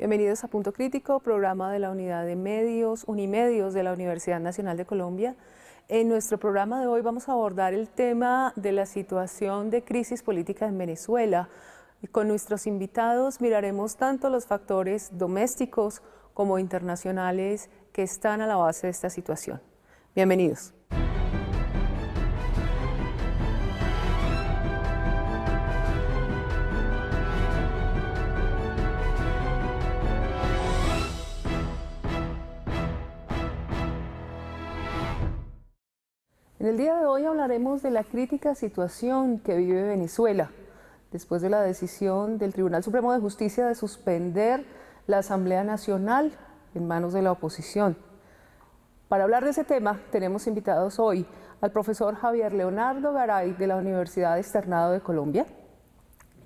Bienvenidos a Punto Crítico, programa de la Unidad de Medios, Unimedios de la Universidad Nacional de Colombia. En nuestro programa de hoy vamos a abordar el tema de la situación de crisis política en Venezuela. Y con nuestros invitados miraremos tanto los factores domésticos como internacionales que están a la base de esta situación. Bienvenidos. En el día de hoy hablaremos de la crítica situación que vive Venezuela después de la decisión del Tribunal Supremo de Justicia de suspender la Asamblea Nacional en manos de la oposición. Para hablar de ese tema tenemos invitados hoy al profesor Javier Leonardo Garay de la Universidad Externado de Colombia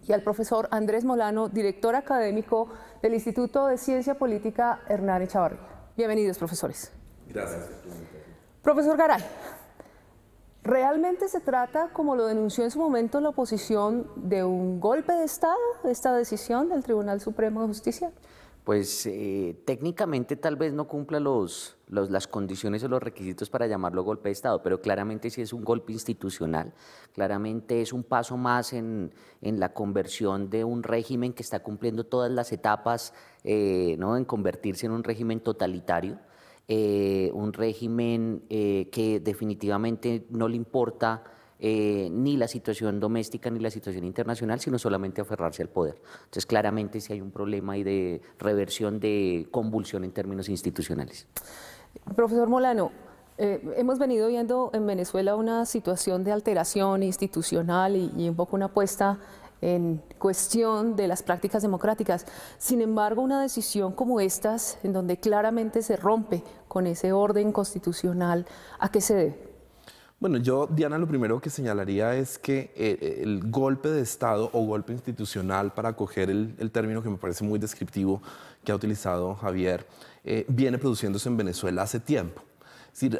y al profesor Andrés Molano, director académico del Instituto de Ciencia Política Hernán Echavarría. Bienvenidos, profesores. Gracias. Profesor Garay, ¿Realmente se trata, como lo denunció en su momento la oposición, de un golpe de Estado, esta decisión del Tribunal Supremo de Justicia? Pues eh, técnicamente tal vez no cumpla los, las condiciones o los requisitos para llamarlo golpe de Estado, pero claramente sí es un golpe institucional, claramente es un paso más en, la conversión de un régimen que está cumpliendo todas las etapas eh, ¿no? en convertirse en un régimen totalitario. Eh, un régimen eh, que definitivamente no le importa eh, ni la situación doméstica ni la situación internacional, sino solamente aferrarse al poder. Entonces, claramente sí hay un problema ahí de reversión de convulsión en términos institucionales. Profesor Molano, hemos venido viendo en Venezuela una situación de alteración institucional y un poco una apuesta en cuestión de las prácticas democráticas. Sin embargo, una decisión como estas, en donde claramente se rompe con ese orden constitucional, ¿a qué se debe? Bueno, yo, Diana, lo primero que señalaría es que eh, el golpe de Estado o golpe institucional, para coger el, término que me parece muy descriptivo que ha utilizado Javier, eh, viene produciéndose en Venezuela hace tiempo.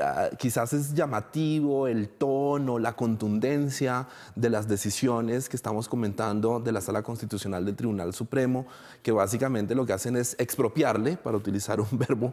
Ah, quizás es llamativo el tono, la contundencia de las decisiones que estamos comentando de la Sala Constitucional del Tribunal Supremo, que básicamente lo que hacen es expropiarle, para utilizar un verbo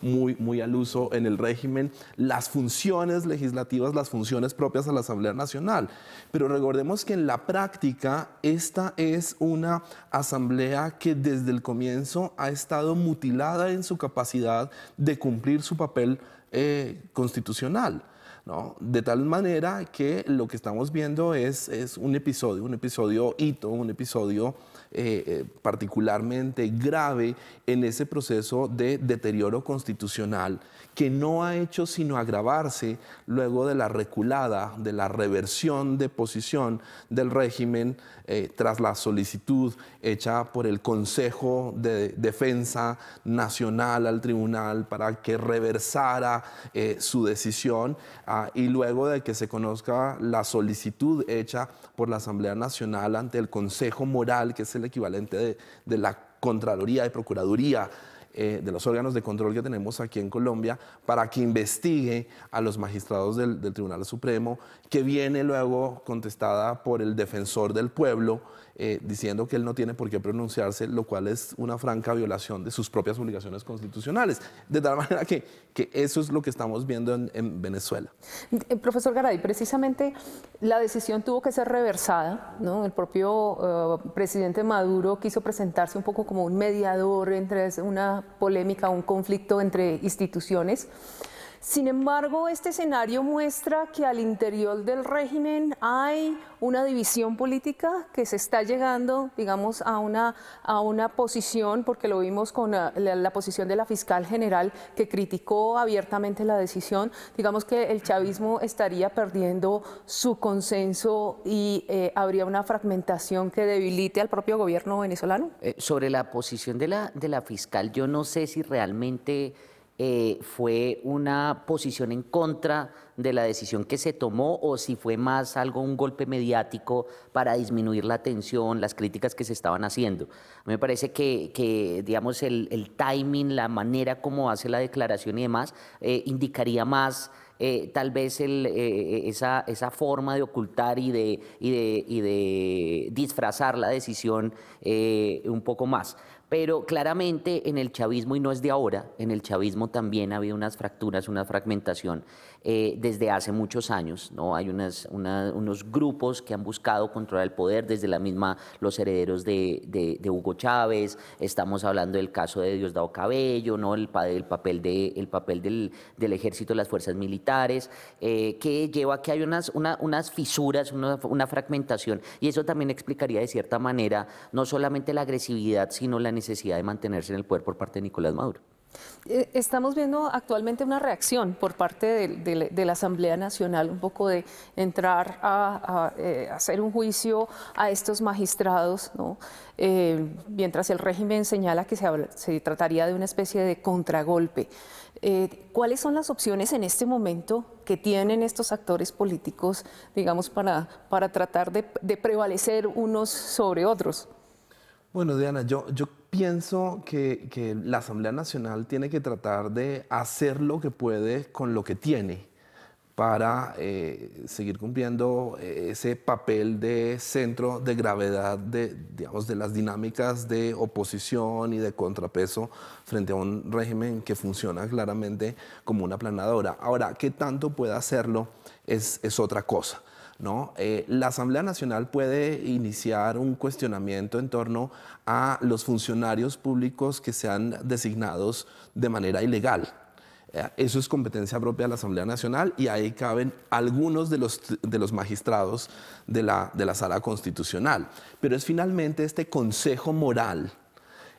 muy, muy al uso en el régimen, las funciones legislativas, las funciones propias a la Asamblea Nacional. Pero recordemos que en la práctica esta es una asamblea que desde el comienzo ha estado mutilada en su capacidad de cumplir su papel eh, constitucional. ¿no? De tal manera que lo que estamos viendo es un episodio, un episodio hito, un episodio eh, eh, particularmente grave en ese proceso de deterioro constitucional que no ha hecho sino agravarse luego de la reculada, de la reversión de posición del régimen eh, tras la solicitud hecha por el Consejo de Defensa Nacional al tribunal para que reversara su decisión ah, y luego de que se conozca la solicitud hecha por la Asamblea Nacional ante el Consejo Moral, que es el equivalente de, la Contraloría, y Procuraduría, eh, de los órganos de control que tenemos aquí en Colombia para que investigue a los magistrados del Tribunal Supremo, que viene luego contestada por el defensor del pueblo eh, diciendo que él no tiene por qué pronunciarse, lo cual es una franca violación de sus propias obligaciones constitucionales. De tal manera que, que eso es lo que estamos viendo en, Venezuela. Eh, profesor Garay, precisamente la decisión tuvo que ser reversada. El propio eh, presidente Maduro quiso presentarse un poco como un mediador entre una polémica, un conflicto entre instituciones. Sin embargo, este escenario muestra que al interior del régimen hay una división política que se está llegando, digamos, a una, a una posición, porque lo vimos con ah, la, posición de la fiscal general que criticó abiertamente la decisión, digamos que el chavismo estaría perdiendo su consenso y eh, habría una fragmentación que debilite al propio gobierno venezolano. Eh, sobre la posición de la, de la fiscal, yo no sé si realmente eh, fue una posición en contra de la decisión que se tomó o si fue más algo, un golpe mediático para disminuir la atención, las críticas que se estaban haciendo. Me parece que, digamos, el, timing, la manera como hace la declaración y demás, eh, indicaría más eh, tal vez esa, esa, forma de ocultar y de, de, disfrazar la decisión un poco más. Pero claramente en el chavismo, y no es de ahora, en el chavismo también ha habido unas fracturas, una fragmentación eh, desde hace muchos años. ¿no? Hay unas, unos grupos que han buscado controlar el poder, desde la misma los herederos de, Hugo Chávez, estamos hablando del caso de Diosdado Cabello, ¿no? el, papel, papel del, del ejército, las fuerzas militares, eh, que lleva a que hay unas, unas fisuras, una, una fragmentación. Y eso también explicaría de cierta manera no solamente la agresividad, sino la necesidad necesidad de mantenerse en el poder por parte de Nicolás Maduro. Eh, estamos viendo actualmente una reacción por parte de, la Asamblea Nacional, un poco de entrar a, eh, hacer un juicio a estos magistrados, eh, mientras el régimen señala que se, trataría de una especie de contragolpe. ¿Cuáles son las opciones en este momento que tienen estos actores políticos, digamos, para, para tratar de, prevalecer unos sobre otros? Bueno, Diana, yo, yo pienso que, la Asamblea Nacional tiene que tratar de hacer lo que puede con lo que tiene para eh, seguir cumpliendo eh, ese papel de centro de gravedad de, las dinámicas de oposición y de contrapeso frente a un régimen que funciona claramente como una planadora. Ahora, ¿qué tanto puede hacerlo? es otra cosa. Eh, la Asamblea Nacional puede iniciar un cuestionamiento en torno a los funcionarios públicos que sean designados de manera ilegal. Eh, eso es competencia propia de la Asamblea Nacional y ahí caben algunos de los, magistrados de la, Sala Constitucional. Pero es finalmente este consejo moral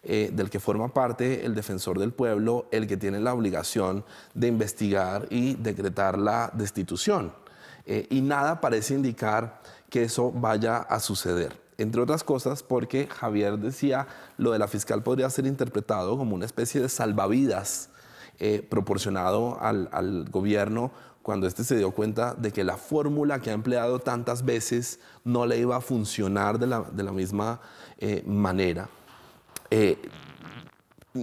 eh, del que forma parte el defensor del pueblo, el que tiene la obligación de investigar y decretar la destitución. Eh, y nada parece indicar que eso vaya a suceder. Entre otras cosas porque Javier decía lo de la fiscal podría ser interpretado como una especie de salvavidas eh, proporcionado al, gobierno cuando este se dio cuenta de que la fórmula que ha empleado tantas veces no le iba a funcionar de la, misma eh, manera.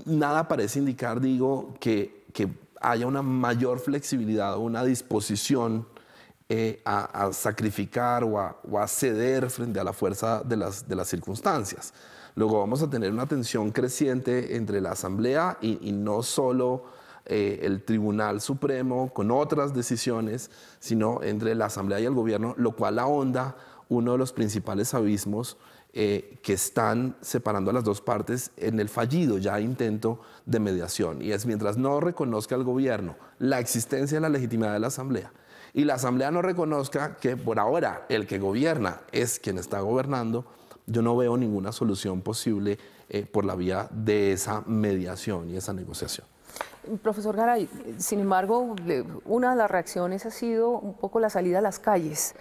nada parece indicar, digo, que, que haya una mayor flexibilidad o una disposición eh, a, sacrificar o a, ceder frente a la fuerza de las, circunstancias. Luego vamos a tener una tensión creciente entre la Asamblea y, no solo eh, el Tribunal Supremo con otras decisiones, sino entre la Asamblea y el Gobierno, lo cual ahonda uno de los principales abismos eh, que están separando a las dos partes en el fallido ya intento de mediación. Y es mientras no reconozca el Gobierno la existencia y la legitimidad de la Asamblea, y la Asamblea no reconozca que por ahora el que gobierna es quien está gobernando, yo no veo ninguna solución posible eh, por la vía de esa mediación y esa negociación. Profesor Garay, sin embargo, una de las reacciones ha sido un poco la salida a las calles,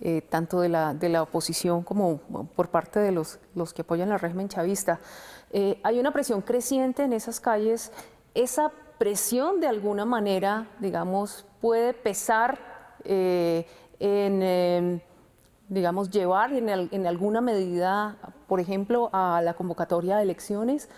eh, tanto de la, de la oposición como por parte de los, los que apoyan la régimen chavista. Eh, hay una presión creciente en esas calles. Esa presión, de alguna manera, digamos, puede pesar eh, en, em, digamos, llevar en, en alguna medida, por ejemplo, a la convocatoria de elecciones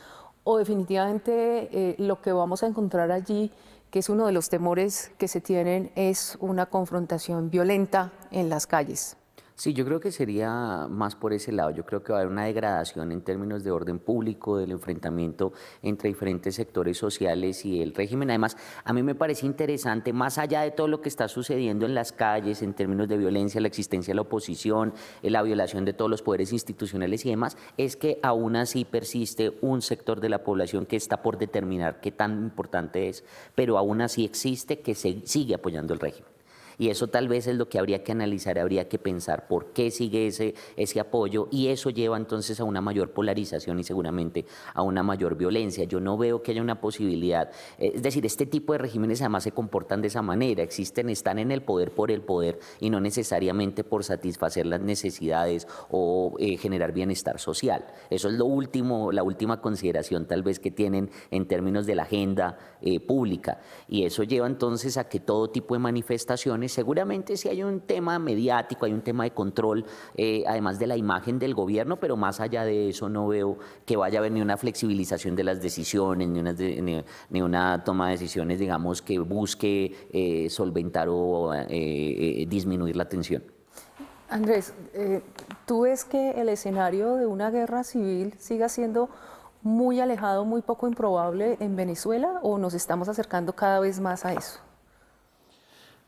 o definitivamente eh, lo que vamos a encontrar allí, que es uno de los temores que se tienen, es una confrontación violenta en las calles. Sí, yo creo que sería más por ese lado. Yo creo que va a haber una degradación en términos de orden público, del enfrentamiento entre diferentes sectores sociales y el régimen. Además, a mí me parece interesante, más allá de todo lo que está sucediendo en las calles, en términos de violencia, la existencia de la oposición, eh, la violación de todos los poderes institucionales y demás, es que aún así persiste un sector de la población que está por determinar qué tan importante es, pero aún así existe que se sigue apoyando el régimen. Y eso tal vez es lo que habría que analizar, habría que pensar por qué sigue ese, ese apoyo y eso lleva entonces a una mayor polarización y seguramente a una mayor violencia. Yo no veo que haya una posibilidad. Eh, es decir, este tipo de regímenes además se comportan de esa manera, existen, están en el poder por el poder y no necesariamente por satisfacer las necesidades o eh, generar bienestar social. Eso es lo último, la última consideración tal vez que tienen en términos de la agenda eh, pública y eso lleva entonces a que todo tipo de manifestaciones seguramente sí hay un tema mediático, hay un tema de control, eh, además de la imagen del gobierno, pero más allá de eso no veo que vaya a haber ni una flexibilización de las decisiones, ni una, toma de decisiones, digamos, que busque eh, solventar o eh, disminuir la tensión. Andrés, ¿tú ves que el escenario de una guerra civil siga siendo muy alejado, muy poco improbable en Venezuela o nos estamos acercando cada vez más a eso?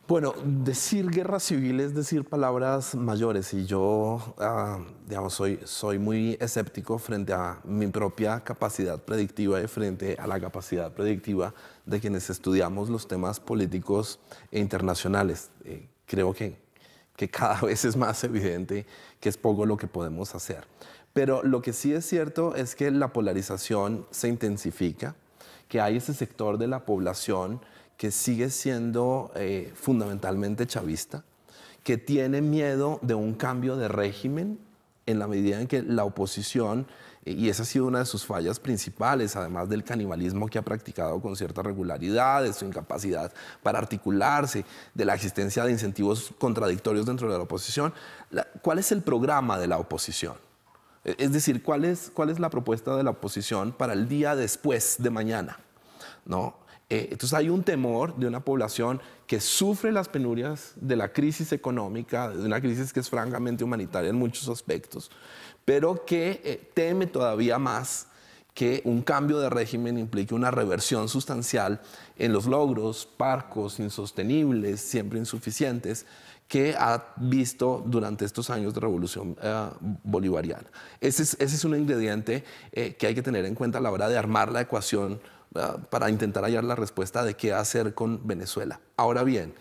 Bueno, decir guerra civil es decir palabras mayores y yo, ah, digamos, soy, muy escéptico frente a mi propia capacidad predictiva y frente a la capacidad predictiva de quienes estudiamos los temas políticos e internacionales. Eh, creo que, que cada vez es más evidente que es poco lo que podemos hacer. Pero lo que sí es cierto es que la polarización se intensifica, que hay ese sector de la población que sigue siendo eh, fundamentalmente chavista, que tiene miedo de un cambio de régimen en la medida en que la oposición, eh, y esa ha sido una de sus fallas principales, además del canibalismo que ha practicado con cierta regularidad, de su incapacidad para articularse, de la existencia de incentivos contradictorios dentro de la oposición, ¿cuál es el programa de la oposición? E, es decir, ¿cuál es, ¿cuál es la propuesta de la oposición para el día después de mañana? ¿No? Eh, entonces hay un temor de una población que sufre las penurias de la crisis económica, de una crisis que es francamente humanitaria en muchos aspectos, pero que eh, teme todavía más que un cambio de régimen implique una reversión sustancial en los logros parcos, insostenibles, siempre insuficientes, que ha visto durante estos años de revolución eh, bolivariana. Ese es, un ingrediente que hay que tener en cuenta a la hora de armar la ecuación Ah, para intentar hallar la respuesta de qué hacer con Venezuela. Ahora bien,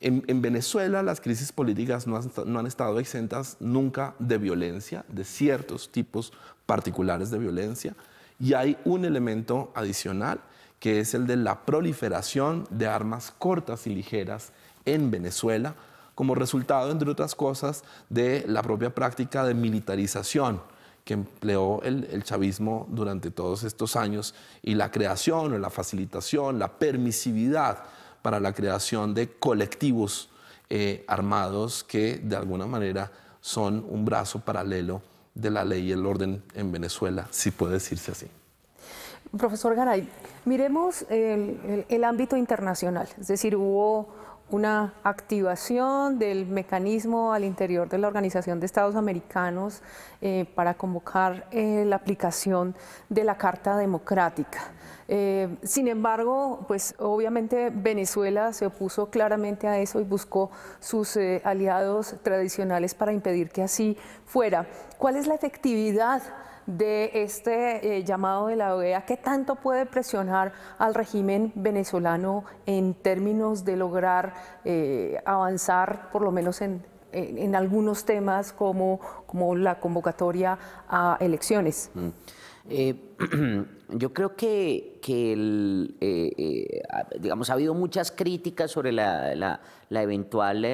en, Venezuela las crisis políticas no han estado exentas nunca de violencia, de ciertos tipos particulares de violencia, y hay un elemento adicional que es el de la proliferación de armas cortas y ligeras en Venezuela, como resultado, entre otras cosas, de la propia práctica de militarización que empleó el, chavismo durante todos estos años y la creación o la facilitación, la permisividad para la creación de colectivos eh, armados que de alguna manera son un brazo paralelo de la ley y el orden en Venezuela, si puede decirse así. Profesor Garay, miremos el, el ámbito internacional, es decir, hubo una activación del mecanismo al interior de la Organización de Estados Americanos eh, para convocar eh, la aplicación de la Carta Democrática. Eh, sin embargo, pues obviamente Venezuela se opuso claramente a eso y buscó sus aliados tradicionales para impedir que así fuera. ¿Cuál es la efectividad? de este eh, llamado de la OEA, ¿qué tanto puede presionar al régimen venezolano en términos de lograr eh, avanzar, por lo menos en, algunos temas como, como la convocatoria a elecciones? Mm. Eh, yo creo que, el, eh, eh, digamos, ha habido muchas críticas sobre la, eventual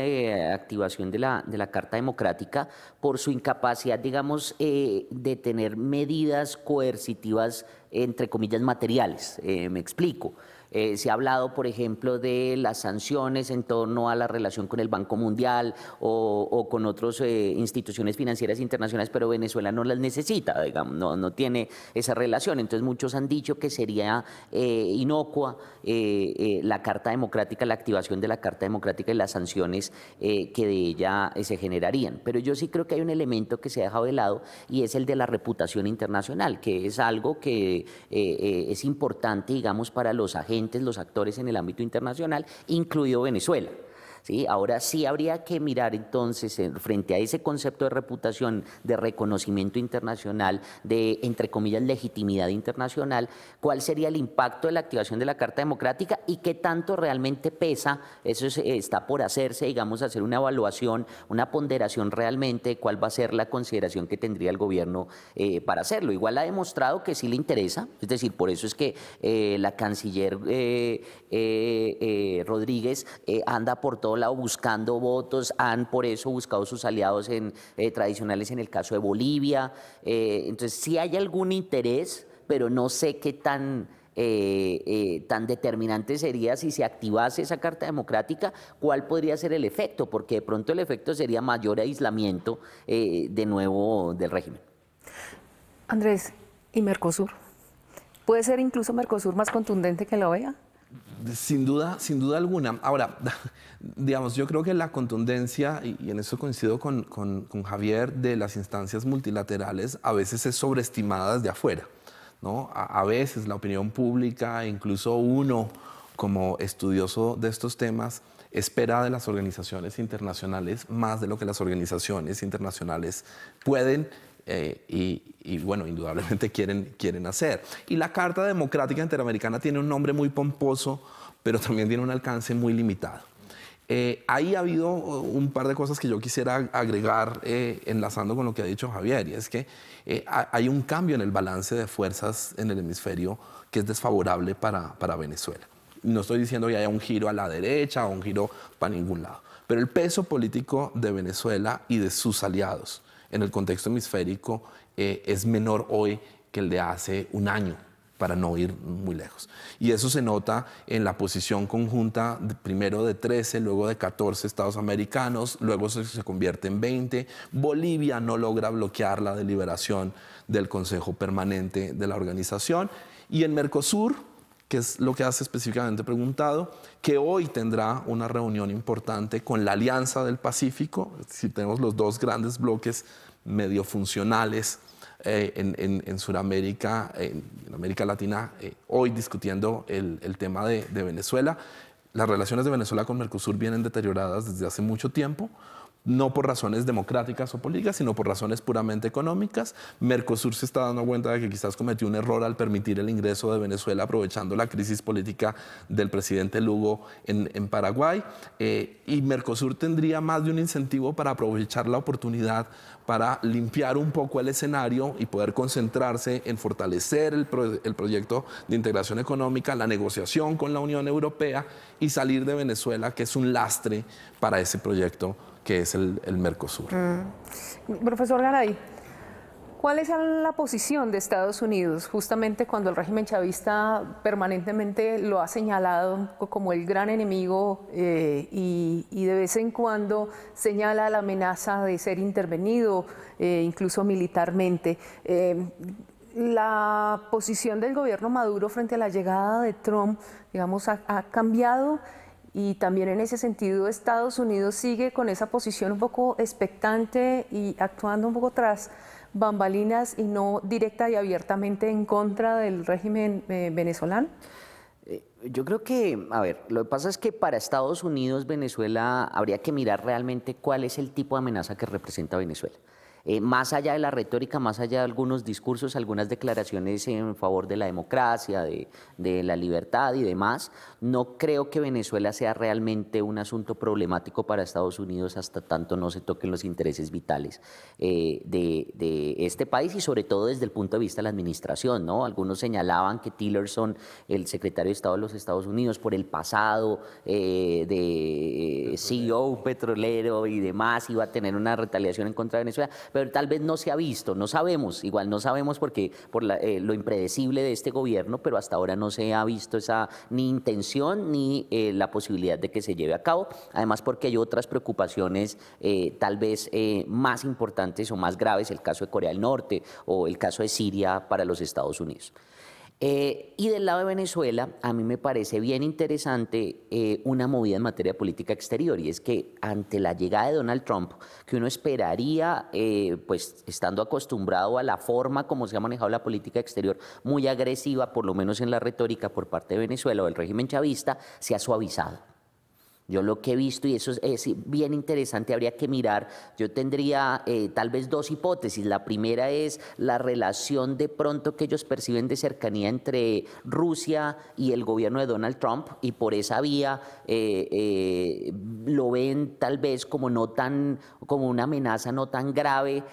activación de la, de la, Carta Democrática por su incapacidad, digamos, de tener medidas coercitivas, entre comillas, materiales. me explico. Eh, se ha hablado, por ejemplo, de las sanciones en torno a la relación con el Banco Mundial o, con otras eh, instituciones financieras internacionales, pero Venezuela no las necesita, digamos, no, tiene esa relación. Entonces muchos han dicho que sería eh, inocua la Carta Democrática, la activación de la Carta Democrática y las sanciones que de ella se generarían. Pero yo sí creo que hay un elemento que se ha dejado de lado y es el de la reputación internacional, que es algo que es importante, digamos, para los agentes los actores en el ámbito internacional, incluido Venezuela. Ahora sí habría que mirar entonces frente a ese concepto de reputación, de reconocimiento internacional, de, entre comillas, legitimidad internacional, cuál sería el impacto de la activación de la Carta Democrática y qué tanto realmente pesa, eso está por hacerse, digamos, hacer una evaluación, una ponderación realmente, cuál va a ser la consideración que tendría el gobierno eh, para hacerlo. Igual ha demostrado que sí le interesa, es decir, por eso es que eh, la canciller eh, Rodríguez anda por todo lado buscando votos, han por eso buscado sus aliados en, eh, tradicionales en el caso de Bolivia. Eh, entonces, si hay algún interés, pero no sé qué tan... Eh, tan determinante sería si se activase esa Carta Democrática, cuál podría ser el efecto, porque de pronto el efecto sería mayor aislamiento de nuevo del régimen. Andrés, ¿y Mercosur? ¿Puede ser incluso Mercosur más contundente que la OEA? Sin duda, sin duda alguna. Ahora, digamos, yo creo que la contundencia, y en eso coincido con, Javier, de las instancias multilaterales a veces es sobreestimada desde afuera. ¿no? a, veces la opinión pública, incluso uno como estudioso de estos temas, espera de las organizaciones internacionales más de lo que las organizaciones internacionales pueden eh, y, bueno, indudablemente quieren, quieren hacer. Y la Carta Democrática Interamericana tiene un nombre muy pomposo, pero también tiene un alcance muy limitado. Eh, ahí ha habido uh, un par de cosas que yo quisiera agregar eh, enlazando con lo que ha dicho Javier, y es que hay un cambio en el balance de fuerzas en el hemisferio que es desfavorable para, para Venezuela. No estoy diciendo que haya un giro a la derecha o un giro para ningún lado, pero el peso político de Venezuela y de sus aliados en el contexto hemisférico eh, es menor hoy que el de hace un año para no ir muy lejos. Y eso se nota en la posición conjunta, primero de 13, luego de 14 estados americanos, luego se, se convierte en 20. Bolivia no logra bloquear la deliberación del Consejo Permanente de la organización. Y en Mercosur, que es lo que has específicamente preguntado, que hoy tendrá una reunión importante con la Alianza del Pacífico, si tenemos los dos grandes bloques medio funcionales eh, en, en, en Sudamérica, en, América Latina, eh, hoy discutiendo el, tema de Venezuela. Las relaciones de Venezuela con Mercosur vienen deterioradas desde hace mucho tiempo no por razones democráticas o políticas, sino por razones puramente económicas. Mercosur se está dando cuenta de que quizás cometió un error al permitir el ingreso de Venezuela aprovechando la crisis política del presidente Lugo en, Paraguay. Eh, y Mercosur tendría más de un incentivo para aprovechar la oportunidad para limpiar un poco el escenario y poder concentrarse en fortalecer el, el proyecto de integración económica, la negociación con la Unión Europea y salir de Venezuela, que es un lastre para ese proyecto que es el, Mercosur. Mm. Profesor Garay, ¿cuál es la posición de Estados Unidos justamente cuando el régimen chavista permanentemente lo ha señalado como el gran enemigo eh, y, de vez en cuando señala la amenaza de ser intervenido eh, incluso militarmente? Eh, la posición del gobierno Maduro frente a la llegada de Trump, digamos, ha, ha cambiado y también en ese sentido Estados Unidos sigue con esa posición un poco expectante y actuando un poco tras bambalinas y no directa y abiertamente en contra del régimen eh, venezolano. Eh, yo creo que, a ver, lo que pasa es que para Estados Unidos, Venezuela, habría que mirar realmente cuál es el tipo de amenaza que representa Venezuela. Eh, más allá de la retórica, más allá de algunos discursos, algunas declaraciones en favor de la democracia, de, la libertad y demás, no creo que Venezuela sea realmente un asunto problemático para Estados Unidos hasta tanto no se toquen los intereses vitales eh, de, este país y sobre todo desde el punto de vista de la administración. ¿no? Algunos señalaban que Tillerson, el secretario de Estado de los Estados Unidos, por el pasado eh, de CEO e petrolero y demás, iba a tener una retaliación en contra de Venezuela pero tal vez no se ha visto, no sabemos, igual no sabemos porque por la, eh, lo impredecible de este gobierno, pero hasta ahora no se ha visto esa ni intención ni eh, la posibilidad de que se lleve a cabo, además porque hay otras preocupaciones eh, tal vez eh, más importantes o más graves, el caso de Corea del Norte o el caso de Siria para los Estados Unidos. Eh, y del lado de Venezuela, a mí me parece bien interesante eh, una movida en materia de política exterior, y es que ante la llegada de Donald Trump, que uno esperaría, eh, pues estando acostumbrado a la forma como se ha manejado la política exterior, muy agresiva, por lo menos en la retórica por parte de Venezuela o del régimen chavista, se ha suavizado. Yo lo que he visto, y eso es, bien interesante, habría que mirar, yo tendría eh, tal vez dos hipótesis. La primera es la relación de pronto que ellos perciben de cercanía entre Rusia y el gobierno de Donald Trump, y por esa vía eh, eh, lo ven tal vez como no tan, como una amenaza no tan grave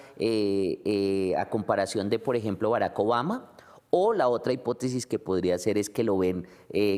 a comparación de, por ejemplo, Barack Obama. O la otra hipótesis que podría ser es que lo ven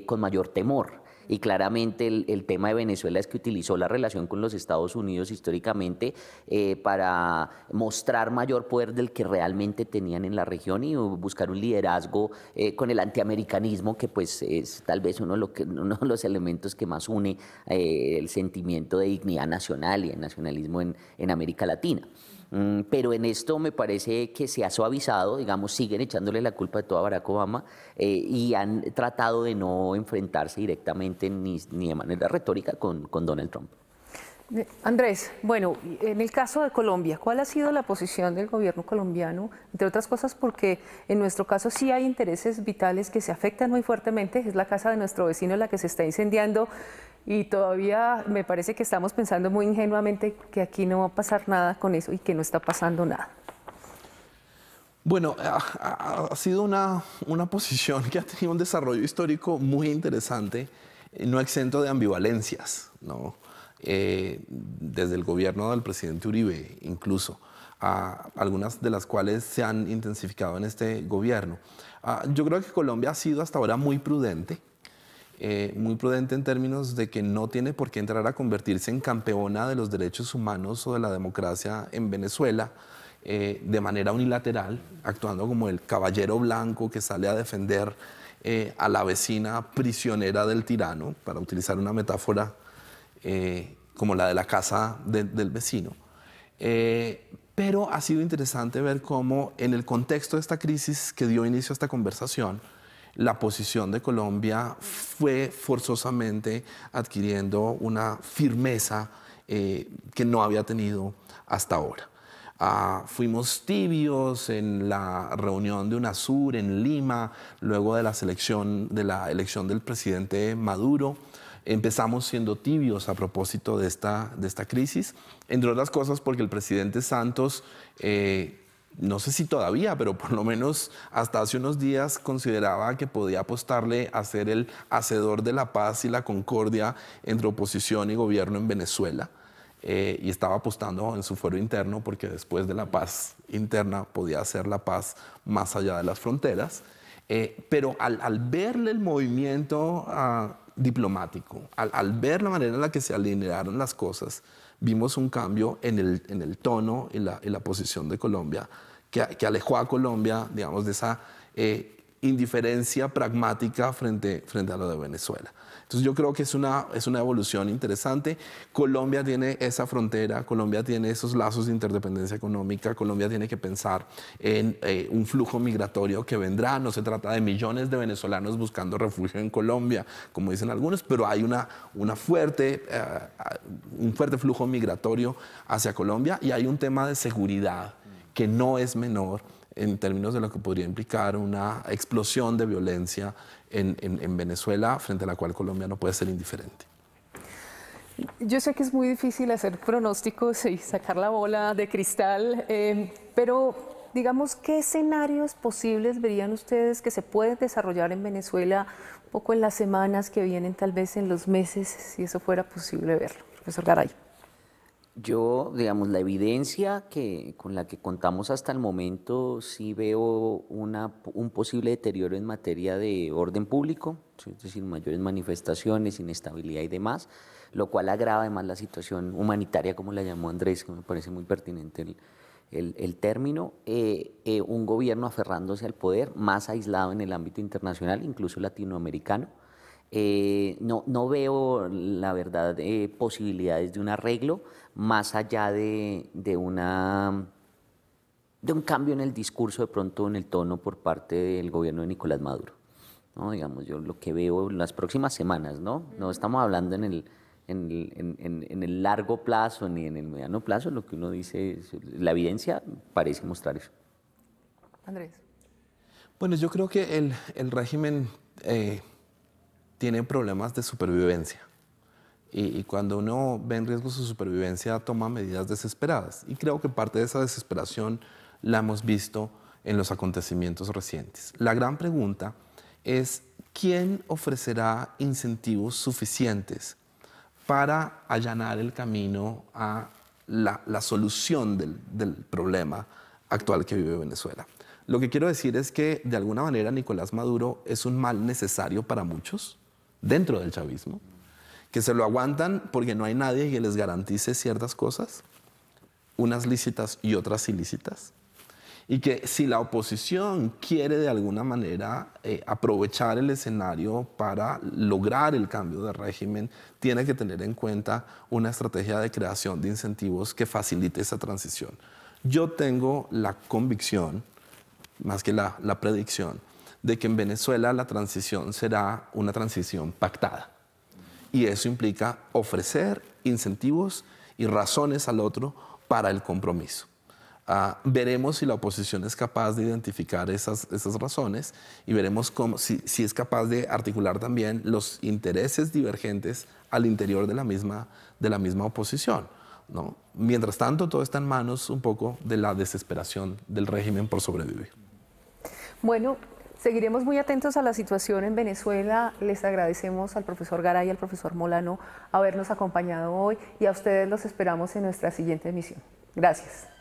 con mayor temor y claramente el, el, tema de Venezuela es que utilizó la relación con los Estados Unidos históricamente eh, para mostrar mayor poder del que realmente tenían en la región y buscar un liderazgo eh, con el antiamericanismo, que pues es tal vez uno, de los elementos que más une eh, el sentimiento de dignidad nacional y el nacionalismo en América Latina. Mm, pero en esto me parece que se ha suavizado, digamos, siguen echándole la culpa de todo a Barack Obama eh, y han tratado de no enfrentarse directamente ni, de manera retórica con, con Donald Trump. Eh, Andrés, bueno, en el caso de Colombia, ¿cuál ha sido la posición del gobierno colombiano? Entre otras cosas porque en nuestro caso sí hay intereses vitales que se afectan muy fuertemente, es la casa de nuestro vecino la que se está incendiando y todavía me parece que estamos pensando muy ingenuamente que aquí no va a pasar nada con eso y que no está pasando nada. Bueno, ha, sido una, una posición que ha tenido un desarrollo histórico muy interesante, eh, no exento de ambivalencias, ¿no? Eh, desde el gobierno del presidente Uribe incluso. A algunas de las cuales se han intensificado en este gobierno. Ah, yo creo que Colombia ha sido hasta ahora muy prudente eh, muy prudente en términos de que no tiene por qué entrar a convertirse en campeona de los derechos humanos o de la democracia en Venezuela eh, de manera unilateral, actuando como el caballero blanco que sale a defender eh, a la vecina prisionera del tirano, para utilizar una metáfora como la de la casa del vecino. pero ha sido interesante ver cómo en el contexto de esta crisis que dio inicio a esta conversación, la posición de Colombia fue forzosamente adquiriendo una firmeza eh, que no había tenido hasta ahora. Ah, fuimos tibios en la reunión de UNASUR en Lima, luego de la, selección, de la elección del presidente Maduro. Empezamos siendo tibios a propósito de esta, de esta crisis, entre otras cosas porque el presidente Santos eh, no sé si todavía, pero por lo menos hasta hace unos días consideraba que podía apostarle a ser el hacedor de la paz y la concordia entre oposición y gobierno en Venezuela. Eh, y estaba apostando en su fuero interno porque después de la paz interna podía hacer la paz más allá de las fronteras. Eh, pero al, al, verle el movimiento a diplomático. Al, ver la manera en la que se alinearon las cosas, vimos un cambio en el, tono y la, posición de Colombia, que, alejó a Colombia, digamos, de esa eh, indiferencia pragmática frente, frente a lo de Venezuela. Entonces yo creo que es una, es una evolución interesante. Colombia tiene esa frontera, Colombia tiene esos lazos de interdependencia económica, Colombia tiene que pensar en eh, un flujo migratorio que vendrá, no se trata de millones de venezolanos buscando refugio en Colombia, como dicen algunos, pero hay una, una fuerte, eh, un fuerte flujo migratorio hacia Colombia y hay un tema de seguridad que no es menor en términos de lo que podría implicar una explosión de violencia en, Venezuela, frente a la cual Colombia no puede ser indiferente. Yo sé que es muy difícil hacer pronósticos y sacar la bola de cristal, eh, pero digamos, ¿qué escenarios posibles verían ustedes que se pueden desarrollar en Venezuela un poco en las semanas que vienen, tal vez en los meses, si eso fuera posible verlo? Profesor Garay. Yo, digamos, la evidencia que, con la que contamos hasta el momento, sí veo un posible deterioro en materia de orden público, es decir, mayores manifestaciones, inestabilidad y demás, lo cual agrava además la situación humanitaria, como la llamó Andrés, que me parece muy pertinente el, término, eh, eh, un gobierno aferrándose al poder, más aislado en el ámbito internacional, incluso latinoamericano. Eh, no, no, veo, la verdad, posibilidades de un arreglo más allá de, una, de un cambio en el discurso, de pronto en el tono por parte del gobierno de Nicolás Maduro. ¿no? Digamos, yo lo que veo en las próximas semanas, ¿no? No estamos hablando en el, en, el largo plazo ni en el mediano plazo, lo que uno dice, es, la evidencia parece mostrar eso. Andrés. Bueno, yo creo que el, régimen eh, tiene problemas de supervivencia y, cuando uno ve en riesgo su supervivencia toma medidas desesperadas. Y creo que parte de esa desesperación la hemos visto en los acontecimientos recientes. La gran pregunta es quién ofrecerá incentivos suficientes para allanar el camino a la, solución del problema actual que vive Venezuela. Lo que quiero decir es que de alguna manera Nicolás Maduro es un mal necesario para muchos dentro del chavismo que se lo aguantan porque no hay nadie que les garantice ciertas cosas, unas lícitas y otras ilícitas, y que si la oposición quiere de alguna manera eh, aprovechar el escenario para lograr el cambio de régimen, tiene que tener en cuenta una estrategia de creación de incentivos que facilite esa transición. Yo tengo la convicción, más que la predicción, de que en Venezuela la transición será una transición pactada y eso implica ofrecer incentivos y razones al otro para el compromiso. Ah, veremos si la oposición es capaz de identificar esas, esas razones y veremos cómo, si, si, es capaz de articular también los intereses divergentes al interior de la misma, de la misma oposición. ¿no? Mientras tanto, todo está en manos un poco de la desesperación del régimen por sobrevivir. Bueno, Seguiremos muy atentos a la situación en Venezuela. Les agradecemos al profesor Garay y al profesor Molano habernos acompañado hoy y a ustedes los esperamos en nuestra siguiente emisión. Gracias.